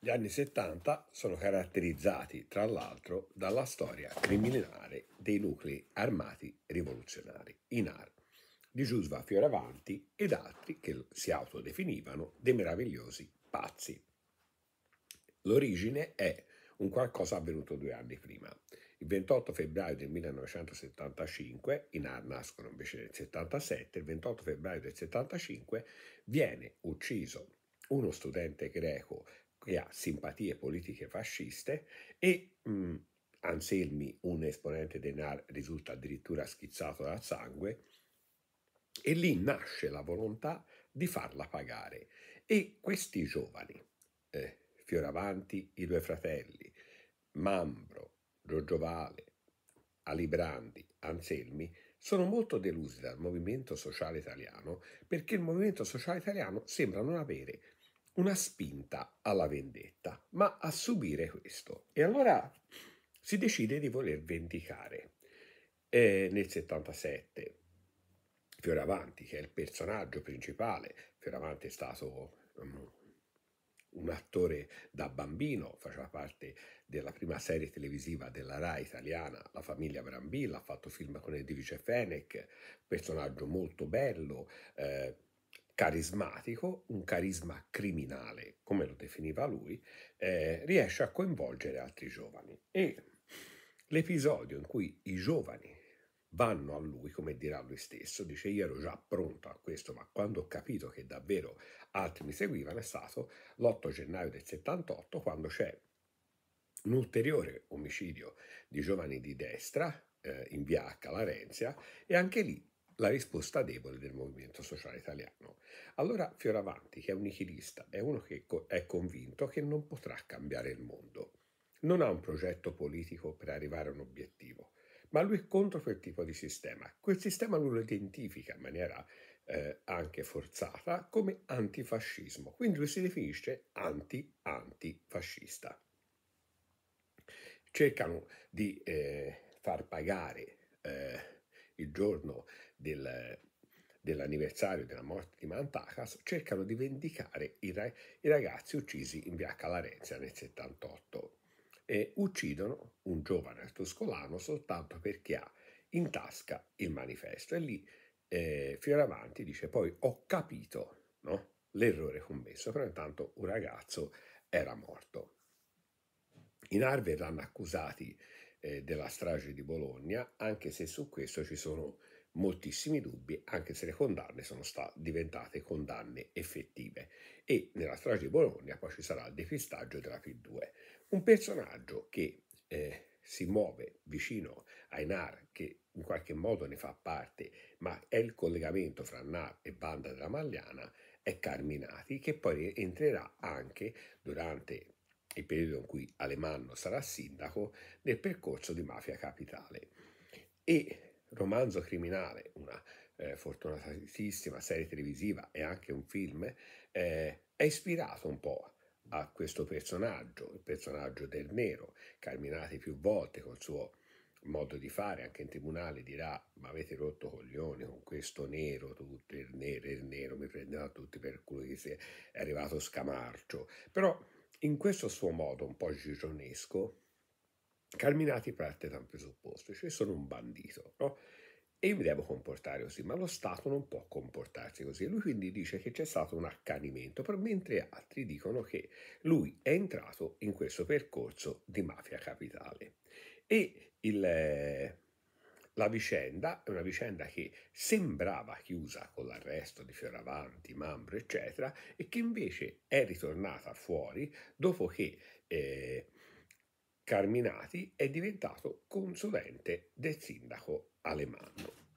Gli anni 70 sono caratterizzati, tra l'altro, dalla storia criminale dei nuclei armati rivoluzionari, INAR, di Giusva Fioravanti ed altri che si autodefinivano dei meravigliosi pazzi. L'origine è un qualcosa avvenuto due anni prima. Il 28 febbraio del 1975, INAR nascono invece nel 77, il 28 febbraio del 75 viene ucciso uno studente greco e a simpatie politiche fasciste e mh, mhmm, Anselmi, un esponente del NAR, risulta addirittura schizzato dal sangue e lì nasce la volontà di farla pagare e questi giovani, eh, Fioravanti, i due fratelli, Mambro, Giorgio Vale, Alibrandi, Anselmi, sono molto delusi dal movimento sociale italiano perché il movimento sociale italiano sembra non avere una spinta alla vendetta, ma a subire questo. E allora si decide di voler vendicare. E nel 77 Fioravanti, che è il personaggio principale, Fioravanti è stato um, un attore da bambino, faceva parte della prima serie televisiva della RAI italiana, La famiglia Brambilla, ha fatto film con Edvice Fenech, personaggio molto bello, eh, carismatico, un carisma criminale, come lo definiva lui, eh, riesce a coinvolgere altri giovani. E l'episodio in cui i giovani vanno a lui, come dirà lui stesso, dice io ero già pronto a questo, ma quando ho capito che davvero altri mi seguivano è stato l'8 gennaio del 78, quando c'è un ulteriore omicidio di giovani di destra eh, in via H. Larenzia e anche lì la risposta debole del movimento sociale italiano. Allora Fioravanti, che è un nichilista, è uno che è convinto che non potrà cambiare il mondo. Non ha un progetto politico per arrivare a un obiettivo, ma lui è contro quel tipo di sistema. Quel sistema lui lo identifica in maniera eh, anche forzata come antifascismo, quindi lui si definisce anti-antifascista. Cercano di eh, far pagare il giorno del, dell'anniversario della morte di Mantacas, cercano di vendicare i, i ragazzi uccisi in via Calarenzia nel 78 e uccidono un giovane altoscolano soltanto perché ha in tasca il manifesto. E lì eh, Fioravanti dice poi ho capito no? l'errore commesso, però intanto un ragazzo era morto. In Harvard verranno accusati eh, della strage di Bologna, anche se su questo ci sono moltissimi dubbi, anche se le condanne sono state diventate condanne effettive. E nella strage di Bologna poi ci sarà il depistaggio della P2. Un personaggio che eh, si muove vicino a Enar, che in qualche modo ne fa parte, ma è il collegamento fra Nar e Banda della Magliana, è Carminati, che poi entrerà anche durante il periodo in cui Alemanno sarà sindaco, nel percorso di Mafia Capitale. E Romanzo Criminale, una eh, fortunatissima serie televisiva e anche un film, eh, è ispirato un po' a questo personaggio, il personaggio del nero, Carminati più volte col suo modo di fare, anche in tribunale dirà ma avete rotto coglioni con questo nero, tutto il nero, il nero, mi prendeva tutti per quello che si è arrivato scamarcio, però in questo suo modo un po' gironesco, Carminati parte da un presupposto, cioè sono un bandito, no? E io mi devo comportare così, ma lo Stato non può comportarsi così. Lui quindi dice che c'è stato un accanimento, mentre altri dicono che lui è entrato in questo percorso di mafia capitale. E il, eh, la vicenda è una vicenda che sembrava chiusa con l'arresto di Fioravanti, Mambro, eccetera, e che invece è ritornata fuori dopo che eh, Carminati è diventato consulente del sindaco Alemanno.